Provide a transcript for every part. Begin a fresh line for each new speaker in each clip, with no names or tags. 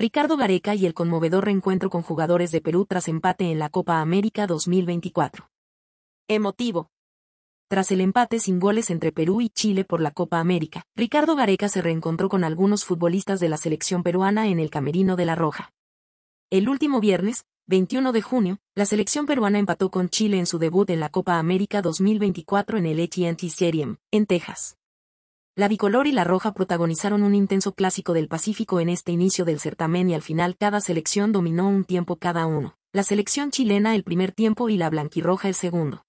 Ricardo Gareca y el conmovedor reencuentro con jugadores de Perú tras empate en la Copa América 2024. Emotivo. Tras el empate sin goles entre Perú y Chile por la Copa América, Ricardo Gareca se reencontró con algunos futbolistas de la selección peruana en el Camerino de La Roja. El último viernes, 21 de junio, la selección peruana empató con Chile en su debut en la Copa América 2024 en el AT&T Stadium, en Texas. La bicolor y la roja protagonizaron un intenso clásico del Pacífico en este inicio del certamen y al final cada selección dominó un tiempo cada uno. La selección chilena el primer tiempo y la blanquirroja el segundo.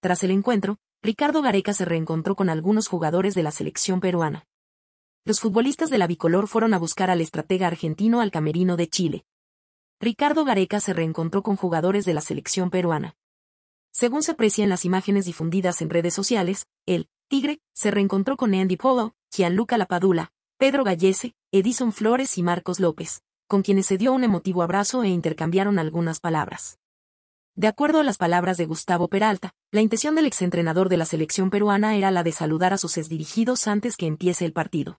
Tras el encuentro, Ricardo Gareca se reencontró con algunos jugadores de la selección peruana. Los futbolistas de la bicolor fueron a buscar al estratega argentino al camerino de Chile. Ricardo Gareca se reencontró con jugadores de la selección peruana. Según se aprecia en las imágenes difundidas en redes sociales, él, Tigre, se reencontró con Andy Polo, Gianluca Lapadula, Pedro Gallese, Edison Flores y Marcos López, con quienes se dio un emotivo abrazo e intercambiaron algunas palabras. De acuerdo a las palabras de Gustavo Peralta, la intención del exentrenador de la selección peruana era la de saludar a sus exdirigidos antes que empiece el partido.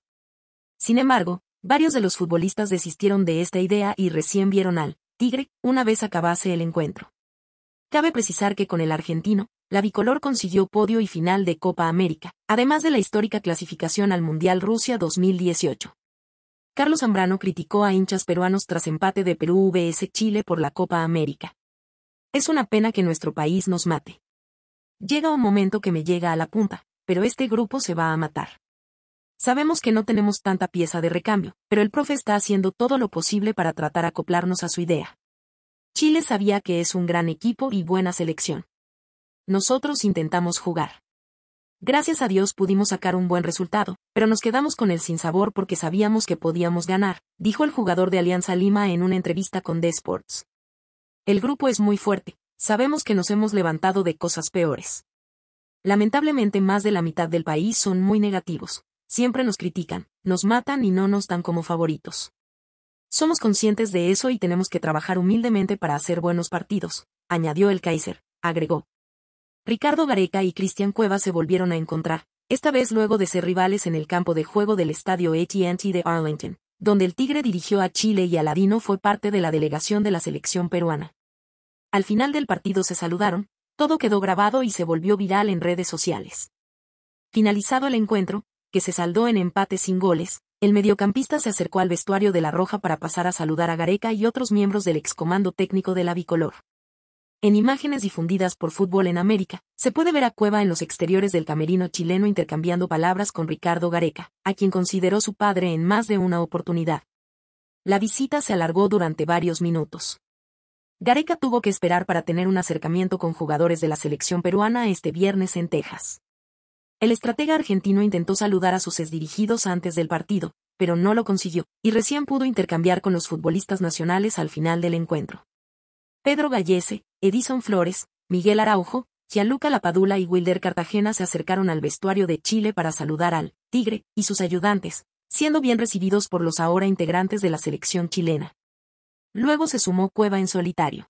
Sin embargo, varios de los futbolistas desistieron de esta idea y recién vieron al Tigre una vez acabase el encuentro. Cabe precisar que con el argentino, la bicolor consiguió podio y final de Copa América, además de la histórica clasificación al Mundial Rusia 2018. Carlos Zambrano criticó a hinchas peruanos tras empate de Perú vs Chile por la Copa América. Es una pena que nuestro país nos mate. Llega un momento que me llega a la punta, pero este grupo se va a matar. Sabemos que no tenemos tanta pieza de recambio, pero el profe está haciendo todo lo posible para tratar acoplarnos a su idea. Chile sabía que es un gran equipo y buena selección. Nosotros intentamos jugar. Gracias a Dios pudimos sacar un buen resultado, pero nos quedamos con el sinsabor porque sabíamos que podíamos ganar, dijo el jugador de Alianza Lima en una entrevista con The Sports. El grupo es muy fuerte, sabemos que nos hemos levantado de cosas peores. Lamentablemente más de la mitad del país son muy negativos, siempre nos critican, nos matan y no nos dan como favoritos. Somos conscientes de eso y tenemos que trabajar humildemente para hacer buenos partidos, añadió el Kaiser, agregó. Ricardo Gareca y Cristian Cueva se volvieron a encontrar, esta vez luego de ser rivales en el campo de juego del estadio ATT de Arlington, donde el Tigre dirigió a Chile y Aladino fue parte de la delegación de la selección peruana. Al final del partido se saludaron, todo quedó grabado y se volvió viral en redes sociales. Finalizado el encuentro, que se saldó en empate sin goles, el mediocampista se acercó al vestuario de La Roja para pasar a saludar a Gareca y otros miembros del excomando técnico de la bicolor. En imágenes difundidas por Fútbol en América, se puede ver a Cueva en los exteriores del camerino chileno intercambiando palabras con Ricardo Gareca, a quien consideró su padre en más de una oportunidad. La visita se alargó durante varios minutos. Gareca tuvo que esperar para tener un acercamiento con jugadores de la selección peruana este viernes en Texas. El estratega argentino intentó saludar a sus exdirigidos antes del partido, pero no lo consiguió, y recién pudo intercambiar con los futbolistas nacionales al final del encuentro. Pedro Gallese, Edison Flores, Miguel Araujo, Gianluca Lapadula y Wilder Cartagena se acercaron al vestuario de Chile para saludar al Tigre y sus ayudantes, siendo bien recibidos por los ahora integrantes de la selección chilena. Luego se sumó Cueva en solitario.